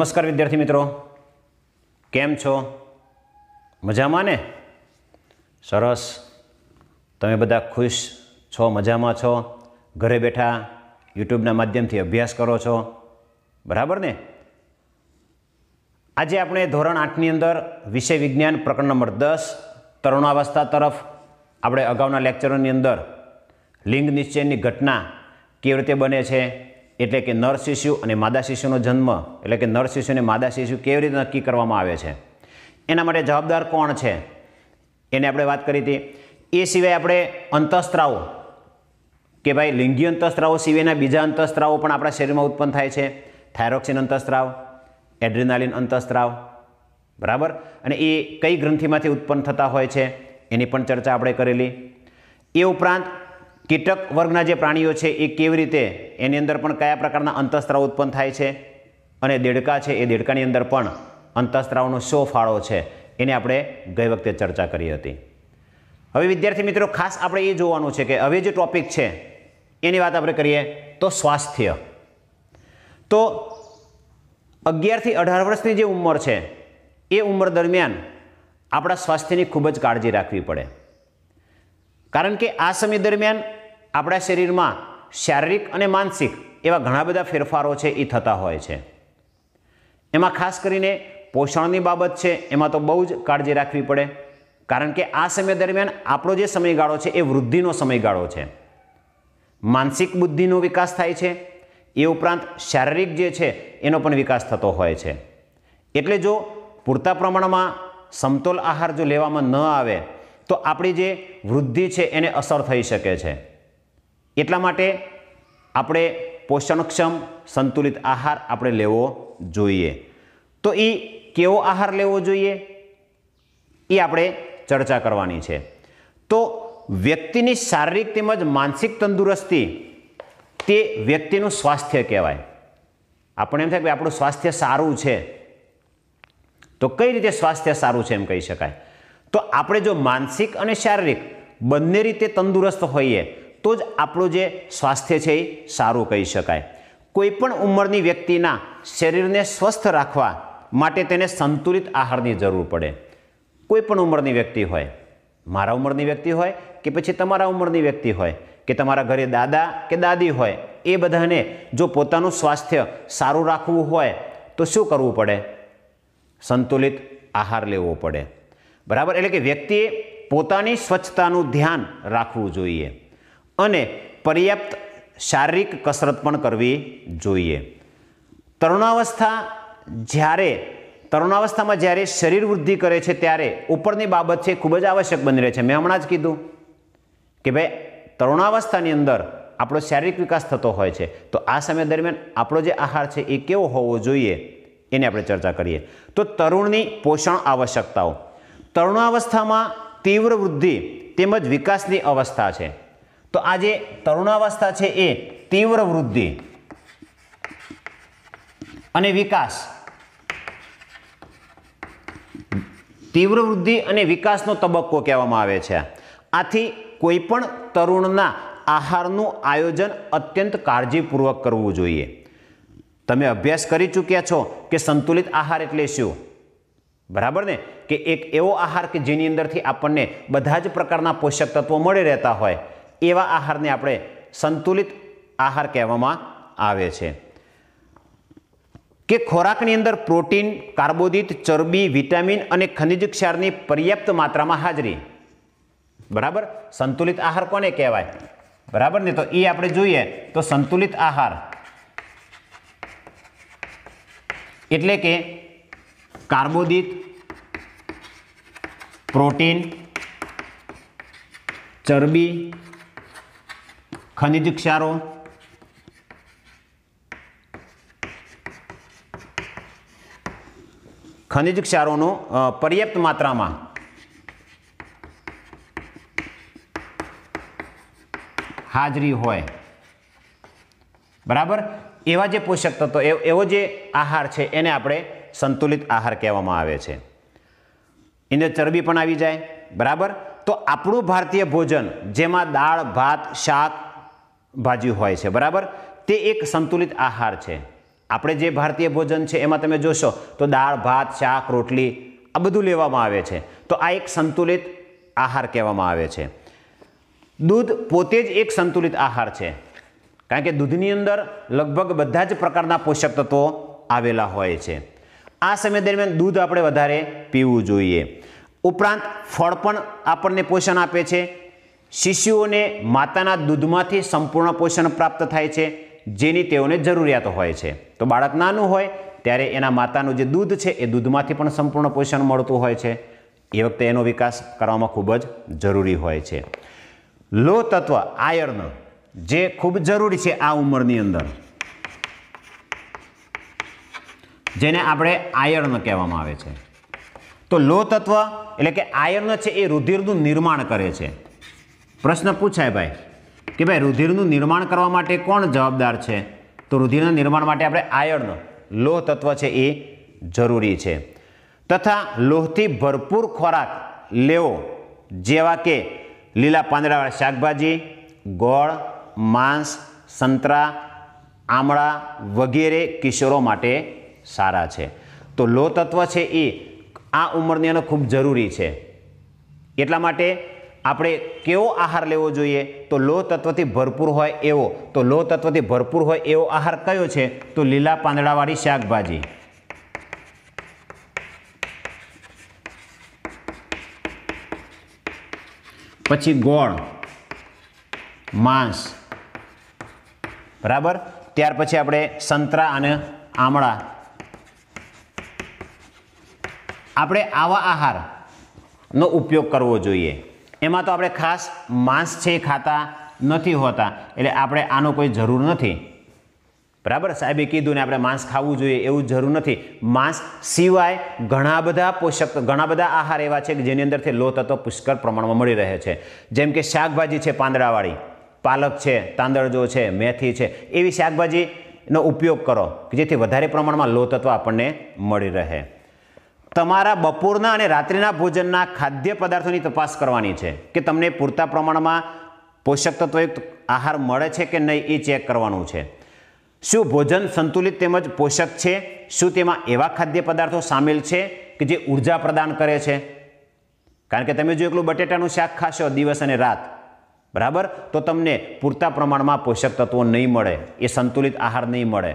નમસ્કાર વિદ્યાર્થી મિત્રો કેમ છો મજામાં ને સરસ તમે બધા ખુશ છો મજામાં છો ઘરે બેઠા યુટ્યુબના માધ્યમથી અભ્યાસ કરો છો બરાબર ને આજે આપણે ધોરણ આઠની અંદર વિષય વિજ્ઞાન પ્રકરણ નંબર દસ તરુણાવસ્થા તરફ આપણે અગાઉના લેક્ચરોની અંદર લિંગ નિશ્ચયની ઘટના કેવી રીતે બને છે એટલે કે નર શિશુ અને માદા શિશુનો જન્મ એટલે કે નર શિશુ અને માદા શિશુ કેવી રીતે નક્કી કરવામાં આવે છે એના માટે જવાબદાર કોણ છે એને આપણે વાત કરી હતી એ સિવાય આપણે અંતઃસ્ત્રાવો કે ભાઈ લિંગી અંતઃસ્ત્રાવો સિવાયના બીજા અંતઃસ્ત્રાવો પણ આપણા શરીરમાં ઉત્પન્ન થાય છે થાઇરોક્સિન અંતઃસ્ત્રાવ એડ્રિનાલિન અંતઃસ્ત્રાવ બરાબર અને એ કઈ ગ્રંથિમાંથી ઉત્પન્ન થતા હોય છે એની પણ ચર્ચા આપણે કરેલી એ ઉપરાંત કીટક વર્ગના જે પ્રાણીઓ છે એ કેવી રીતે એની અંદર પણ કયા પ્રકારના અંતઃસ્ત્રાવ ઉત્પન્ન થાય છે અને દેડકા છે એ દેડકાની અંદર પણ અંતઃસ્ત્રાવનો શો ફાળો છે એને આપણે ગઈ વખતે ચર્ચા કરી હતી હવે વિદ્યાર્થી મિત્રો ખાસ આપણે એ જોવાનું છે કે હવે જે ટોપિક છે એની વાત આપણે કરીએ તો સ્વાસ્થ્ય તો અગિયારથી અઢાર વર્ષની જે ઉંમર છે એ ઉંમર દરમિયાન આપણા સ્વાસ્થ્યની ખૂબ જ કાળજી રાખવી પડે કારણ કે આ સમય દરમિયાન આપણા શરીરમાં શારીરિક અને માનસિક એવા ઘણા બધા ફેરફારો છે એ થતા હોય છે એમાં ખાસ કરીને પોષણની બાબત છે એમાં તો બહુ જ કાળજી રાખવી પડે કારણ કે આ સમય દરમિયાન આપણો જે સમયગાળો છે એ વૃદ્ધિનો સમયગાળો છે માનસિક બુદ્ધિનો વિકાસ થાય છે એ ઉપરાંત શારીરિક જે છે એનો પણ વિકાસ થતો હોય છે એટલે જો પૂરતા પ્રમાણમાં સમતોલ આહાર જો લેવામાં ન આવે તો આપણી જે વૃદ્ધિ છે એને અસર થઈ શકે છે એટલા માટે આપણે પોષણક્ષમ સંતુલિત આહાર આપણે લેવો જોઈએ તો એ કેવો આહાર લેવો જોઈએ એ આપણે ચર્ચા કરવાની છે તો વ્યક્તિની શારીરિક તેમજ માનસિક તંદુરસ્તી તે વ્યક્તિનું સ્વાસ્થ્ય કહેવાય આપણે એમ થાય કે આપણું સ્વાસ્થ્ય સારું છે તો કઈ રીતે સ્વાસ્થ્ય સારું છે એમ કહી શકાય તો આપણે જો માનસિક અને શારીરિક બંને રીતે તંદુરસ્ત હોઈએ તો જ આપણું જે સ્વાસ્થ્ય છે એ સારું કહી શકાય કોઈપણ ઉંમરની વ્યક્તિના શરીરને સ્વસ્થ રાખવા માટે તેને સંતુલિત આહારની જરૂર પડે કોઈપણ ઉંમરની વ્યક્તિ હોય મારા ઉંમરની વ્યક્તિ હોય કે પછી તમારા ઉંમરની વ્યક્તિ હોય કે તમારા ઘરે દાદા કે દાદી હોય એ બધાને જો પોતાનું સ્વાસ્થ્ય સારું રાખવું હોય તો શું કરવું પડે સંતુલિત આહાર લેવો પડે બરાબર એટલે કે વ્યક્તિએ પોતાની સ્વચ્છતાનું ધ્યાન રાખવું જોઈએ અને પર્યાપ્ત શારીરિક કસરત પણ કરવી જોઈએ તરુણાવસ્થા જ્યારે તરુણાવસ્થામાં જ્યારે શરીર વૃદ્ધિ કરે છે ત્યારે ઉપરની બાબત છે ખૂબ જ આવશ્યક બની રહે છે મેં હમણાં જ કીધું કે ભાઈ તરુણાવસ્થાની અંદર આપણો શારીરિક વિકાસ થતો હોય છે તો આ સમય દરમિયાન આપણો જે આહાર છે એ કેવો હોવો જોઈએ એની આપણે ચર્ચા કરીએ તો તરુણની પોષણ આવશ્યકતાઓ તરુણાવસ્થામાં તીવ્ર વૃદ્ધિ તેમજ વિકાસની અવસ્થા છે તો આ જે તરુણાવસ્થા છે એ તીવ્ર વૃદ્ધિ અને વિકાસ તીવ્ર વૃદ્ધિ અને વિકાસનો તબક્કો કહેવામાં આવે છે આથી કોઈપણ તરુણના આહારનું આયોજન અત્યંત કાળજીપૂર્વક કરવું જોઈએ તમે અભ્યાસ કરી ચૂક્યા છો કે સંતુલિત આહાર એટલે શું બરાબર ને કે એક એવો આહાર કે જેની અંદરથી આપણને બધા જ પ્રકારના પોષક તત્વો મળી રહેતા હોય એવા આહારને આપણે સંતુલિત આહાર કહેવામાં આવે છે કે ખોરાકની અંદર પ્રોટીન કાર્બોદિત ચરબી વિટામિન અને ખનિજ ક્ષારની પર્યાપ્ત માત્રામાં હાજરી બરાબર સંતુલિત આહાર કોને કહેવાય બરાબર ને તો એ આપણે જોઈએ તો સંતુલિત આહાર એટલે કે કાર્બોદિત પ્રોટીન ચરબી ખનિજ ક્ષારો ખનિજ ક્ષારોનો પર્યાપ્ત માત્રામાં હાજરી હોય બરાબર એવા જે પોષક તત્વો એવો જે આહાર છે એને આપણે સંતુલિત આહાર કહેવામાં આવે છે એને ચરબી પણ આવી જાય બરાબર તો આપણું ભારતીય ભોજન જેમાં દાળ ભાત શાક ભાજી હોય છે બરાબર તે એક સંતુલિત આહાર છે આપણે જે ભારતીય ભોજન છે એમાં તમે જોશો તો દાળ ભાત શાક રોટલી આ બધું લેવામાં આવે છે તો આ એક સંતુલિત આહાર કહેવામાં આવે છે દૂધ પોતે જ એક સંતુલિત આહાર છે કારણ કે દૂધની અંદર લગભગ બધા જ પ્રકારના પોષક તત્વો આવેલા હોય છે આ સમય દરમિયાન દૂધ આપણે વધારે પીવું જોઈએ ઉપરાંત ફળ પણ આપણને પોષણ આપે છે શિશુઓને માતાના દૂધમાંથી સંપૂર્ણ પોષણ પ્રાપ્ત થાય છે જેની તેઓને જરૂરિયાતો હોય છે તો બાળક નાનું હોય ત્યારે એના માતાનું જે દૂધ છે એ દૂધમાંથી પણ સંપૂર્ણ પોષણ મળતું હોય છે એ વખતે એનો વિકાસ કરવામાં ખૂબ જ જરૂરી હોય છે લો તત્વ આયર્ન જે ખૂબ જરૂરી છે આ ઉંમરની અંદર જેને આપણે આયર્ન કહેવામાં આવે છે તો લો તત્વ એટલે કે આયર્ન છે એ રુધિરનું નિર્માણ કરે છે પ્રશ્ન પૂછાય ભાઈ કે ભાઈ રુધિરનું નિર્માણ કરવા માટે કોણ જવાબદાર છે તો રુધિરના નિર્માણ માટે આપણે આયર્ન લોહ તત્વ છે એ જરૂરી છે તથા લોહથી ભરપૂર ખોરાક લેવો જેવા કે લીલા પાંદડાવાળા શાકભાજી ગોળ માંસ સંતરા આમળા વગેરે કિશોરો માટે સારા છે તો લોહ તત્વ છે એ આ ઉંમરની અને ખૂબ જરૂરી છે એટલા માટે આપણે કેવો આહાર લેવો જોઈએ તો લોહ તત્વથી ભરપૂર હોય એવો તો લોહ તત્વથી ભરપૂર હોય એવો આહાર કયો છે તો લીલા પાંદડાવાળી શાકભાજી પછી ગોળ માંસ બરાબર ત્યાર પછી આપણે સંતરા અને આમળા આપણે આવા આહારનો ઉપયોગ કરવો જોઈએ એમાં તો આપણે ખાસ માંસ છે ખાતા નથી હોતા એટલે આપણે આનો કોઈ જરૂર નથી બરાબર સાહેબે કીધું ને આપણે માંસ ખાવું જોઈએ એવું જરૂર નથી માંસ સિવાય ઘણા બધા પોષક ઘણા બધા આહાર એવા છે કે જેની અંદરથી લો તત્વ પુષ્કળ પ્રમાણમાં મળી રહે છે જેમ કે શાકભાજી છે પાંદડાવાળી પાલક છે તાંદળજો છે મેથી છે એવી શાકભાજીનો ઉપયોગ કરો કે જેથી વધારે પ્રમાણમાં લો તત્વ આપણને મળી રહે તમારા બપોરના અને રાત્રિના ભોજનના ખાદ્ય પદાર્થોની તપાસ કરવાની છે કે તમને પૂરતા પ્રમાણમાં પોષક તત્વયુક્ત આહાર મળે છે કે નહીં એ ચેક કરવાનું છે શું ભોજન સંતુલિત તેમજ પોષક છે શું તેમાં એવા ખાદ્ય પદાર્થો સામેલ છે કે જે ઉર્જા પ્રદાન કરે છે કારણ કે તમે જો એકલું બટેટાનું શાક ખાશો દિવસ અને રાત બરાબર તો તમને પૂરતા પ્રમાણમાં પોષક તત્વો નહીં મળે એ સંતુલિત આહાર નહીં મળે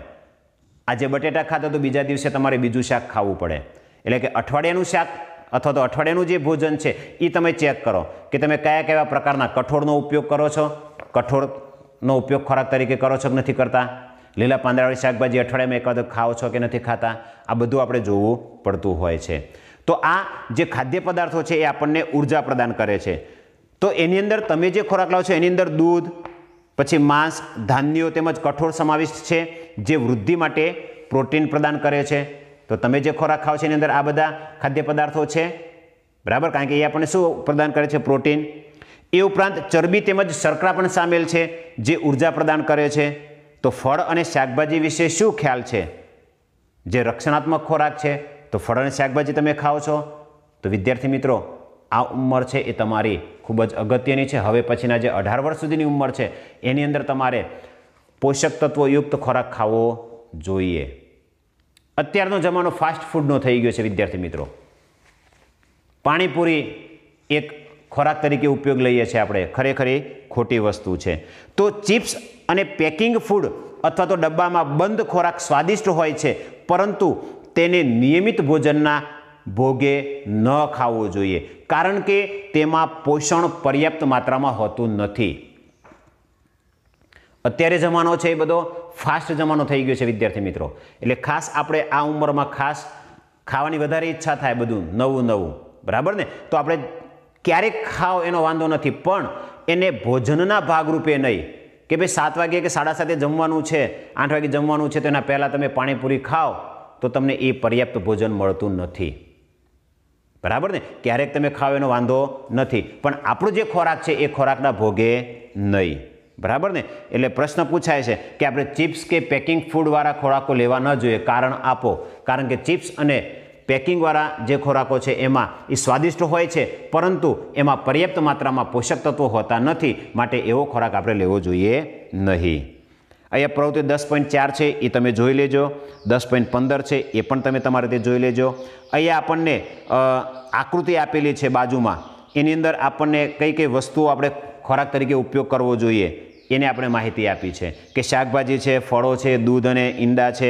આજે બટેટા ખાતા તો બીજા દિવસે તમારે બીજું શાક ખાવું પડે એટલે કે અઠવાડિયાનું શાક અથવા તો અઠવાડિયાનું જે ભોજન છે એ તમે ચેક કરો કે તમે કયા કયા પ્રકારના કઠોળનો ઉપયોગ કરો છો કઠોળનો ઉપયોગ ખોરાક તરીકે કરો છો કે નથી કરતા લીલા પાંદડાવાળી શાકભાજી અઠવાડિયામાં એકાદ ખાઓ છો કે નથી ખાતા આ બધું આપણે જોવું પડતું હોય છે તો આ જે ખાદ્ય પદાર્થો છે એ આપણને ઉર્જા પ્રદાન કરે છે તો એની અંદર તમે જે ખોરાક લાવો છો એની અંદર દૂધ પછી માંસ ધાન્યો તેમજ કઠોળ સમાવિષ્ટ છે જે વૃદ્ધિ માટે પ્રોટીન પ્રદાન કરે છે તો તમે જે ખોરાક ખાવ છો એની અંદર આ બધા ખાદ્ય પદાર્થો છે બરાબર કારણ કે એ આપણને શું પ્રદાન કરે છે પ્રોટીન એ ઉપરાંત ચરબી તેમજ શર્કરા પણ સામેલ છે જે ઉર્જા પ્રદાન કરે છે તો ફળ અને શાકભાજી વિશે શું ખ્યાલ છે જે રક્ષણાત્મક ખોરાક છે તો ફળ અને શાકભાજી તમે ખાઓ છો તો વિદ્યાર્થી મિત્રો આ ઉંમર છે એ તમારી ખૂબ જ અગત્યની છે હવે પછીના જે અઢાર વર્ષ સુધીની ઉંમર છે એની અંદર તમારે પોષક તત્વોયુક્ત ખોરાક ખાવો જોઈએ અત્યારનો જમાનો ફાસ્ટ ફૂડનો થઈ ગયો છે વિદ્યાર્થી મિત્રો પાણીપુરી એક ખોરાક તરીકે ઉપયોગ લઈએ છીએ આપણે ખરેખર એ ખોટી વસ્તુ છે તો ચિપ્સ અને પેકિંગ ફૂડ અથવા તો ડબ્બામાં બંધ ખોરાક સ્વાદિષ્ટ હોય છે પરંતુ તેને નિયમિત ભોજનના ભોગે ન ખાવો જોઈએ કારણ કે તેમાં પોષણ પર્યાપ્ત માત્રામાં હોતું નથી અત્યારે જમાનો છે એ બધો ફાસ્ટ જમાનો થઈ ગયો છે વિદ્યાર્થી મિત્રો એટલે ખાસ આપણે આ ઉંમરમાં ખાસ ખાવાની વધારે ઈચ્છા થાય બધું નવું નવું બરાબર ને તો આપણે ક્યારેક ખાઓ એનો વાંધો નથી પણ એને ભોજનના ભાગરૂપે નહીં કે ભાઈ સાત વાગે કે સાડા સાતે જમવાનું છે આઠ વાગે જમવાનું છે તો એના પહેલાં તમે પાણીપુરી ખાઓ તો તમને એ પર્યાપ્ત ભોજન મળતું નથી બરાબર ને ક્યારેક તમે ખાઓ એનો વાંધો નથી પણ આપણો જે ખોરાક છે એ ખોરાકના ભોગે નહીં બરાબર ને એટલે પ્રશ્ન પૂછાય છે કે આપણે ચિપ્સ કે પેકિંગ ફૂડવાળા ખોરાકો લેવા ન જોઈએ કારણ આપો કારણ કે ચિપ્સ અને પેકિંગવાળા જે ખોરાકો છે એમાં એ સ્વાદિષ્ટ હોય છે પરંતુ એમાં પર્યાપ્ત માત્રામાં પોષક તત્વો હોતા નથી માટે એવો ખોરાક આપણે લેવો જોઈએ નહીં અહીંયા પ્રવૃત્તિ દસ પોઈન્ટ ચાર છે એ તમે જોઈ લેજો દસ પોઈન્ટ પંદર છે એ પણ તમે તમારી રીતે જોઈ લેજો અહીંયા આપણને આકૃતિ આપેલી છે બાજુમાં એની અંદર આપણને કઈ કઈ વસ્તુઓ આપણે ખોરાક તરીકે ઉપયોગ કરવો જોઈએ એને આપણે માહિતી આપી છે કે શાકભાજી છે ફળો છે દૂધ અને ઈંડા છે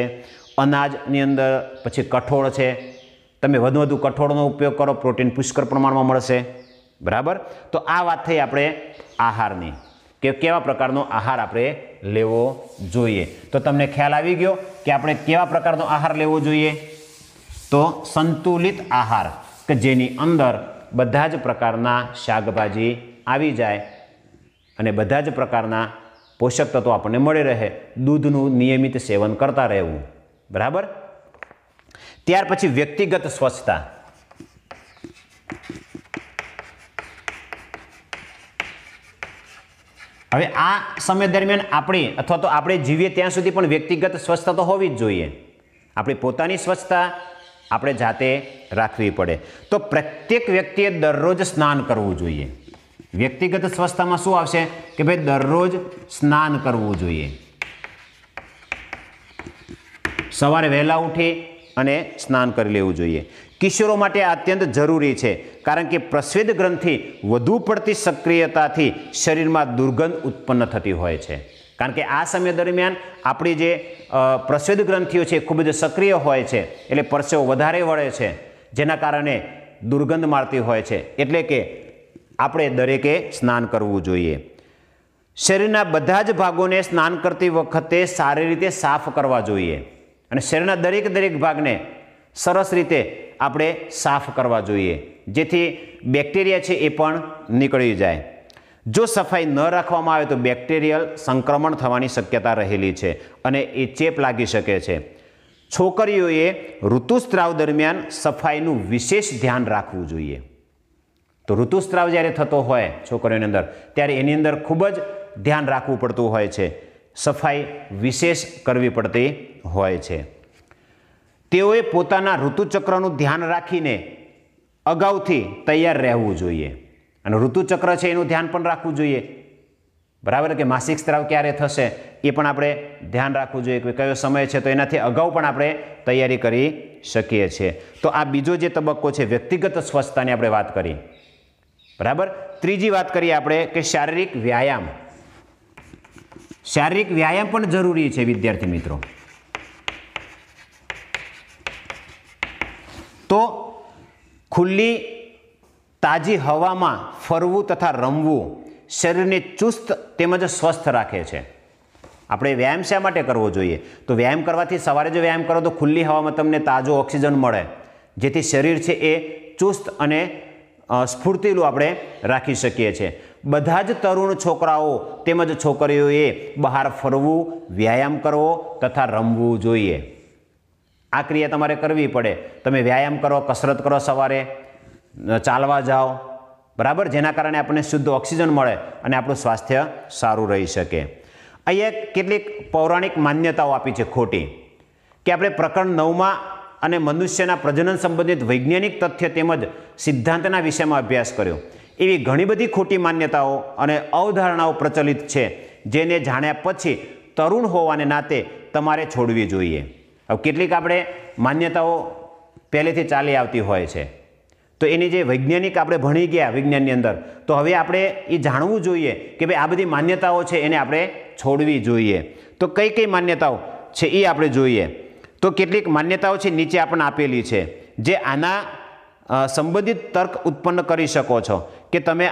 અનાજની અંદર પછી કઠોળ છે તમે વધુ વધુ કઠોળનો ઉપયોગ કરો પ્રોટીન પુષ્કળ પ્રમાણમાં મળશે બરાબર તો આ વાત થઈ આપણે આહારની કે કેવા પ્રકારનો આહાર આપણે લેવો જોઈએ તો તમને ખ્યાલ આવી ગયો કે આપણે કેવા પ્રકારનો આહાર લેવો જોઈએ તો સંતુલિત આહાર કે જેની અંદર બધા જ પ્રકારના શાકભાજી આવી જાય અને બધા જ પ્રકારના પોષક તત્વો આપણને મળી રહે દૂધનું નિયમિત સેવન કરતા રહેવું બરાબર ત્યાર પછી વ્યક્તિગત સ્વચ્છતા હવે આ સમય દરમિયાન આપણે અથવા તો આપણે જીવીએ ત્યાં સુધી પણ વ્યક્તિગત સ્વચ્છતા તો હોવી જ જોઈએ આપણી પોતાની સ્વચ્છતા આપણે જાતે રાખવી પડે તો પ્રત્યેક વ્યક્તિએ દરરોજ સ્નાન કરવું જોઈએ વ્યક્તિગત સ્વસ્થતામાં શું આવશે કે ભાઈ દરરોજ સ્નાન કરવું જોઈએ સવારે વહેલા ઉઠી અને સ્નાન કરી લેવું જોઈએ કિશોરો માટે અત્યંત જરૂરી છે કારણ કે પ્રસ્વેદ ગ્રંથિ વધુ પડતી સક્રિયતાથી શરીરમાં દુર્ગંધ ઉત્પન્ન થતી હોય છે કારણ કે આ સમય દરમિયાન આપણી જે પ્રસ્વેદ ગ્રંથિઓ છે ખૂબ જ સક્રિય હોય છે એટલે પરસેવો વધારે વળે છે જેના કારણે દુર્ગંધ મારતી હોય છે એટલે કે આપણે દરેકે સ્નાન કરવું જોઈએ શરીરના બધા જ ભાગોને સ્નાન કરતી વખતે સારી રીતે સાફ કરવા જોઈએ અને શરીરના દરેક દરેક ભાગને સરસ રીતે આપણે સાફ કરવા જોઈએ જેથી બેક્ટેરિયા છે એ પણ નીકળી જાય જો સફાઈ ન રાખવામાં આવે તો બેક્ટેરિયલ સંક્રમણ થવાની શક્યતા રહેલી છે અને એ ચેપ લાગી શકે છે છોકરીઓએ ઋતુસ્ત્રાવ દરમિયાન સફાઈનું વિશેષ ધ્યાન રાખવું જોઈએ તો ઋતુસ્ત્રાવ જ્યારે થતો હોય છોકરીઓની અંદર ત્યારે એની અંદર ખૂબ જ ધ્યાન રાખવું પડતું હોય છે સફાઈ વિશેષ કરવી પડતી હોય છે તેઓએ પોતાના ઋતુચક્રનું ધ્યાન રાખીને અગાઉથી તૈયાર રહેવું જોઈએ અને ઋતુચક્ર છે એનું ધ્યાન પણ રાખવું જોઈએ બરાબર કે માસિક સ્ત્રાવ ક્યારે થશે એ પણ આપણે ધ્યાન રાખવું જોઈએ કે કયો સમય છે તો એનાથી અગાઉ પણ આપણે તૈયારી કરી શકીએ છીએ તો આ બીજો જે તબક્કો છે વ્યક્તિગત સ્વચ્છતાની આપણે વાત કરી બરાબર ત્રીજી વાત કરીએ આપણે કે શારીરિક વ્યાયામ શારીરિક વ્યાયામ પણ જરૂરી છે વિદ્યાર્થી મિત્રો તો ખુલ્લી તાજી હવામાં ફરવું તથા રમવું શરીરને ચુસ્ત તેમજ સ્વસ્થ રાખે છે આપણે વ્યાયામ શા માટે કરવો જોઈએ તો વ્યાયામ કરવાથી સવારે જો વ્યાયામ કરો તો ખુલ્લી હવામાં તમને તાજો ઓક્સિજન મળે જેથી શરીર છે એ ચુસ્ત અને સ્ફૂર્તિલું આપણે રાખી શકીએ છીએ બધા જ તરુણ છોકરાઓ તેમજ છોકરીઓએ બહાર ફરવું વ્યાયામ કરવો તથા રમવું જોઈએ આ ક્રિયા તમારે કરવી પડે તમે વ્યાયામ કરો કસરત કરો સવારે ચાલવા જાઓ બરાબર જેના કારણે આપણને શુદ્ધ ઓક્સિજન મળે અને આપણું સ્વાસ્થ્ય સારું રહી શકે અહીંયા કેટલીક પૌરાણિક માન્યતાઓ આપી છે ખોટી કે આપણે પ્રકરણ નવમાં અને મનુષ્યના પ્રજનન સંબંધિત વૈજ્ઞાનિક તથ્ય તેમજ સિદ્ધાંતના વિષયમાં અભ્યાસ કર્યો એવી ઘણી બધી ખોટી માન્યતાઓ અને અવધારણાઓ પ્રચલિત છે જેને જાણ્યા પછી તરુણ હોવાને નાતે તમારે છોડવી જોઈએ હવે કેટલીક આપણે માન્યતાઓ પહેલેથી ચાલી આવતી હોય છે તો એની જે વૈજ્ઞાનિક આપણે ભણી ગયા વિજ્ઞાનની અંદર તો હવે આપણે એ જાણવું જોઈએ કે ભાઈ આ બધી માન્યતાઓ છે એને આપણે છોડવી જોઈએ તો કઈ કઈ માન્યતાઓ છે એ આપણે જોઈએ તો કેટલીક માન્યતાઓ છે નીચે આપણને આપેલી છે જે આના સંબંધિત તર્ક ઉત્પન્ન કરી શકો છો કે તમે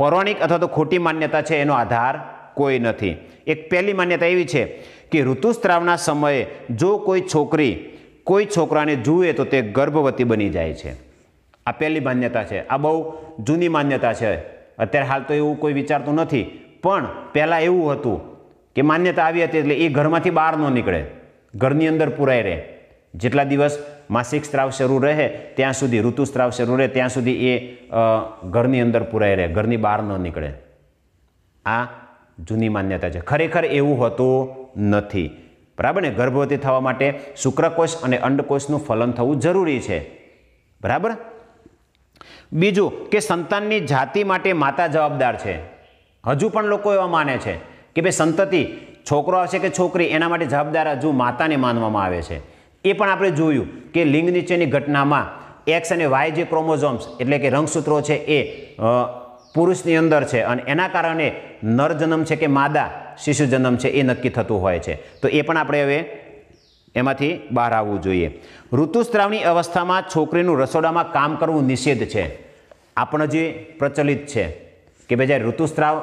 પૌરાણિક અથવા તો ખોટી માન્યતા છે એનો આધાર કોઈ નથી એક પહેલી માન્યતા એવી છે કે ઋતુસ્ત્રાવના સમયે જો કોઈ છોકરી કોઈ છોકરાને જુએ તો તે ગર્ભવતી બની જાય છે આ પહેલી માન્યતા છે આ બહુ જૂની માન્યતા છે અત્યારે હાલ તો એવું કોઈ વિચારતું નથી પણ પહેલાં એવું હતું કે માન્યતા આવી હતી એટલે એ ઘરમાંથી બહાર ન નીકળે ઘરની અંદર પુરાઈ રહે જેટલા દિવસ માસિક સ્ત્રાવ શરૂ રહે ત્યાં સુધી ઋતુસ્ત્રાવ શરૂ રહે ત્યાં સુધી એ ઘરની અંદર પુરાઈ રહે ઘરની બહાર ન નીકળે આ જૂની માન્યતા છે ખરેખર એવું હોતું નથી બરાબર ને ગર્ભવતી થવા માટે શુક્રકોષ અને અંડકોષનું ફલન થવું જરૂરી છે બરાબર બીજું કે સંતાનની જાતિ માટે માતા જવાબદાર છે હજુ પણ લોકો એવા માને છે કે ભાઈ સંતતિ છોકરો આવશે કે છોકરી એના માટે જવાબદાર હજુ માતાને માનવામાં આવે છે એ પણ આપણે જોયું કે લિંગ નીચેની ઘટનામાં એક્સ અને વાય જે ક્રોમોઝોમ્સ એટલે કે રંગસૂત્રો છે એ પુરુષની અંદર છે અને એના કારણે નર જન્મ છે કે માદા શિશુ જન્મ છે એ નક્કી થતું હોય છે તો એ પણ આપણે હવે એમાંથી બહાર આવવું જોઈએ ઋતુસ્ત્રાવની અવસ્થામાં છોકરીનું રસોડામાં કામ કરવું નિષેધ છે આપણો જે પ્રચલિત છે કે ભાઈ જ્યારે ઋતુસ્ત્રાવ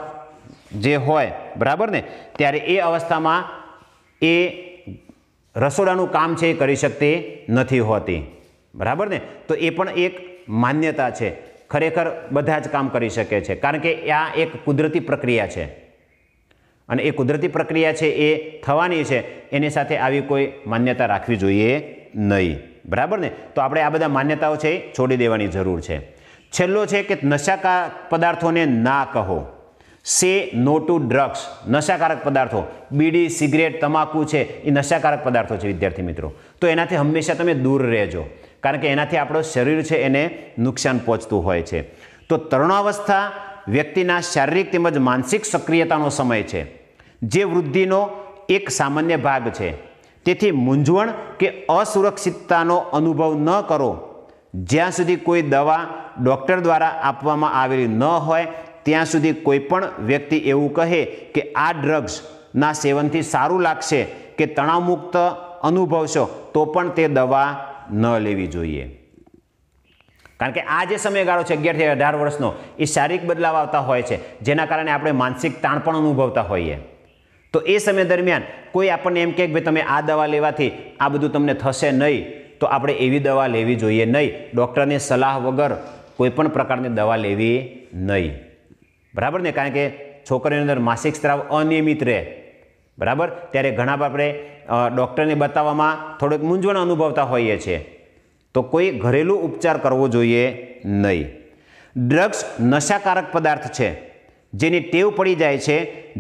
જે હોય બરાબર ને ત્યારે એ અવસ્થામાં એ રસોડાનું કામ છે એ કરી શકતી નથી હોતી બરાબર ને તો એ પણ એક માન્યતા છે ખરેખર બધા જ કામ કરી શકે છે કારણ કે આ એક કુદરતી પ્રક્રિયા છે અને એ કુદરતી પ્રક્રિયા છે એ થવાની છે એની સાથે આવી કોઈ માન્યતા રાખવી જોઈએ નહીં બરાબર ને તો આપણે આ બધા માન્યતાઓ છે છોડી દેવાની જરૂર છે છેલ્લો છે કે નશાકા પદાર્થોને ના કહો સે નો ટુ ડ્રગ્સ નશાકારક પદાર્થો બીડી સિગરેટ તમાકુ છે એ નશાકારક પદાર્થો છે વિદ્યાર્થી મિત્રો તો એનાથી હંમેશા તમે દૂર રહેજો કારણ કે એનાથી આપણું શરીર છે એને નુકસાન પહોંચતું હોય છે તો તરુણાવસ્થા વ્યક્તિના શારીરિક તેમજ માનસિક સક્રિયતાનો સમય છે જે વૃદ્ધિનો એક સામાન્ય ભાગ છે તેથી મૂંઝવણ કે અસુરક્ષિતતાનો અનુભવ ન કરો જ્યાં સુધી કોઈ દવા ડૉક્ટર દ્વારા આપવામાં આવેલી ન હોય ત્યાં સુધી કોઈ પણ વ્યક્તિ એવું કહે કે આ ડ્રગ્સના સેવનથી સારું લાગશે કે તણાવમુક્ત અનુભવશો તો પણ તે દવા ન લેવી જોઈએ કારણ કે આ જે સમયગાળો છે અગિયારથી અઢાર વર્ષનો એ શારીરિક બદલાવ આવતા હોય છે જેના કારણે આપણે માનસિક તાણ પણ અનુભવતા હોઈએ તો એ સમય દરમિયાન કોઈ આપણને એમ કહે કે ભાઈ તમે આ દવા લેવાથી આ બધું તમને થશે નહીં તો આપણે એવી દવા લેવી જોઈએ નહીં ડૉક્ટરની સલાહ વગર કોઈ પણ પ્રકારની દવા લેવી નહીં બરાબર ને કારણ કે છોકરીની અંદર માસિક સ્ત્રાવ અનિયમિત રહે બરાબર ત્યારે ઘણા આપણે ડૉક્ટરને બતાવવામાં થોડોક મૂંઝવણ અનુભવતા હોઈએ છીએ તો કોઈ ઘરેલું ઉપચાર કરવો જોઈએ નહીં ડ્રગ્સ નશાકારક પદાર્થ છે જેની ટેવ પડી જાય છે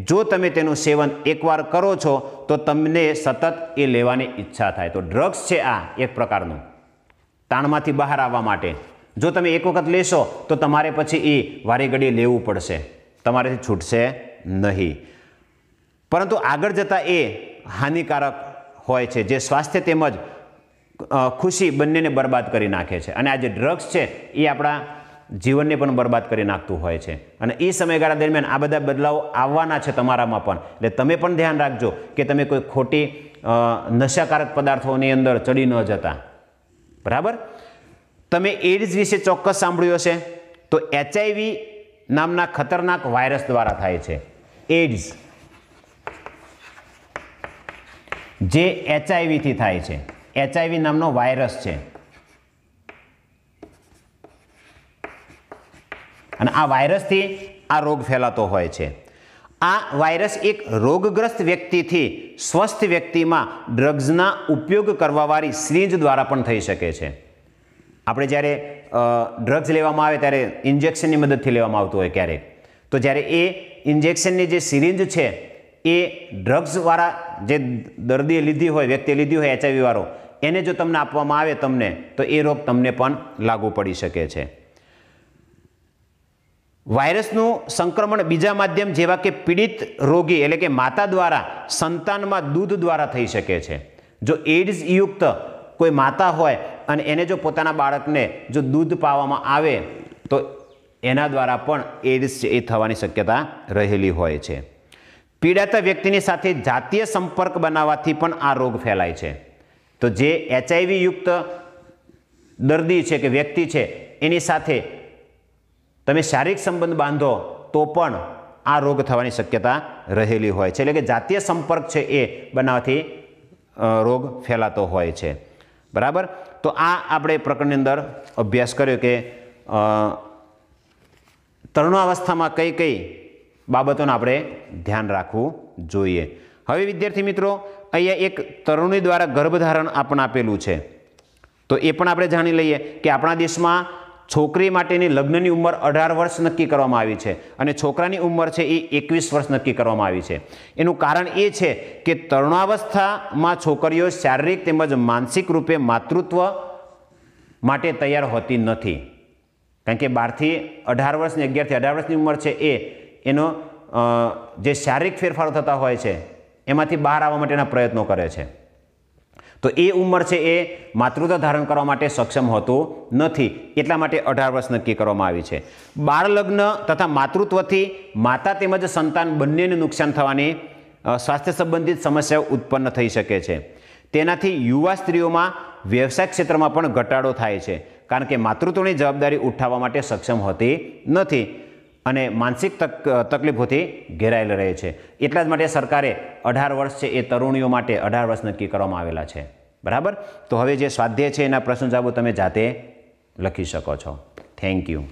જો તમે તેનું સેવન એકવાર કરો છો તો તમને સતત એ લેવાની ઈચ્છા થાય તો ડ્રગ્સ છે આ એક પ્રકારનું તાણમાંથી બહાર આવવા માટે જો તમે એક વખત લેશો તો તમારે પછી એ વારે લેવું પડશે તમારેથી છૂટશે નહીં પરંતુ આગળ જતાં એ હાનિકારક હોય છે જે સ્વાસ્થ્ય તેમજ ખુશી બંનેને બરબાદ કરી નાખે છે અને આ જે ડ્રગ્સ છે એ આપણા જીવનને પણ બરબાદ કરી નાખતું હોય છે અને એ સમયગાળા દરમિયાન આ બધા બદલાવો આવવાના છે તમારામાં પણ એટલે તમે પણ ધ્યાન રાખજો કે તમે કોઈ ખોટી નશાકારક પદાર્થોની અંદર ચડી ન જતા બરાબર તમે એડ્સ વિશે ચોક્કસ સાંભળ્યું હશે તો એચઆઈવી નામના ખતરનાક વાયરસ દ્વારા થાય છે એડ્સ જે એચઆઈવીથી થાય છે એચઆઈવી નામનો વાયરસ છે અને આ વાયરસથી આ રોગ ફેલાતો હોય છે આ વાયરસ એક રોગગ્રસ્ત વ્યક્તિથી સ્વસ્થ વ્યક્તિમાં ડ્રગ્સના ઉપયોગ કરવાવાળી સિરીંજ દ્વારા પણ થઈ શકે છે આપણે જ્યારે ડ્રગ્સ લેવામાં આવે ત્યારે ઇન્જેક્શનની મદદથી લેવામાં આવતું હોય ક્યારેક તો જ્યારે એ ઇન્જેક્શનની જે સિરિંજ છે એ ડ્રગ્સવાળા જે દર્દીએ લીધી હોય વ્યક્તિએ લીધી હોય એચઆઈવીવાળો એને જો તમને આપવામાં આવે તમને તો એ રોગ તમને પણ લાગુ પડી શકે છે વાયરસનું સંક્રમણ બીજા માધ્યમ જેવા કે પીડિત રોગી એટલે કે માતા દ્વારા સંતાનમાં દૂધ દ્વારા થઈ શકે છે જો એડ્સ યુક્ત કોઈ માતા હોય અને એને જો પોતાના બાળકને જો દૂધ પાવામાં આવે તો એના દ્વારા પણ એડ્સ એ થવાની શક્યતા રહેલી હોય છે પીડાતા વ્યક્તિની સાથે જાતીય સંપર્ક બનાવવાથી પણ આ રોગ ફેલાય છે તો જે એચઆઈવી યુક્ત દર્દી છે કે વ્યક્તિ છે એની સાથે તમે શારીરિક સંબંધ બાંધો તો પણ આ રોગ થવાની શક્યતા રહેલી હોય છે એટલે કે જાતીય સંપર્ક છે એ બનાવવાથી રોગ ફેલાતો હોય છે બરાબર તો આ આપણે પ્રકરણની અંદર અભ્યાસ કર્યો કે તરુણાવસ્થામાં કઈ કઈ બાબતોને આપણે ધ્યાન રાખવું જોઈએ હવે વિદ્યાર્થી મિત્રો અહીંયા એક તરુણી દ્વારા ગર્ભધારણ આપણને આપેલું છે તો એ પણ આપણે જાણી લઈએ કે આપણા દેશમાં છોકરી માટેની લગ્નની ઉંમર અઢાર વર્ષ નક્કી કરવામાં આવી છે અને છોકરાની ઉંમર છે એ એકવીસ વર્ષ નક્કી કરવામાં આવી છે એનું કારણ એ છે કે તરુણાવસ્થામાં છોકરીઓ શારીરિક તેમજ માનસિક રૂપે માતૃત્વ માટે તૈયાર હોતી નથી કારણ કે બારથી અઢાર વર્ષની અગિયારથી અઢાર વર્ષની ઉંમર છે એ એનો જે શારીરિક ફેરફારો થતા હોય છે એમાંથી બહાર આવવા માટેના પ્રયત્નો કરે છે તો એ ઉંમર છે એ માતૃત્વ ધારણ કરવા માટે સક્ષમ હોતું નથી એટલા માટે અઢાર વર્ષ નક્કી કરવામાં આવી છે બાળ લગ્ન તથા માતૃત્વથી માતા તેમજ સંતાન બંનેને નુકસાન થવાની સ્વાસ્થ્ય સંબંધિત સમસ્યાઓ ઉત્પન્ન થઈ શકે છે તેનાથી યુવા સ્ત્રીઓમાં વ્યવસાય ક્ષેત્રમાં પણ ઘટાડો થાય છે કારણ કે માતૃત્વની જવાબદારી ઉઠાવવા માટે સક્ષમ હોતી નથી અને માનસિક તક તકલીફોથી ઘેરાયેલા રહે છે એટલા જ માટે સરકારે અઢાર વર્ષ છે એ તરુણીઓ માટે અઢાર વર્ષ નક્કી કરવામાં આવેલા છે બરાબર તો હવે જે સ્વાધ્યાય છે એના પ્રશ્ન તમે જાતે લખી શકો છો થેન્ક યુ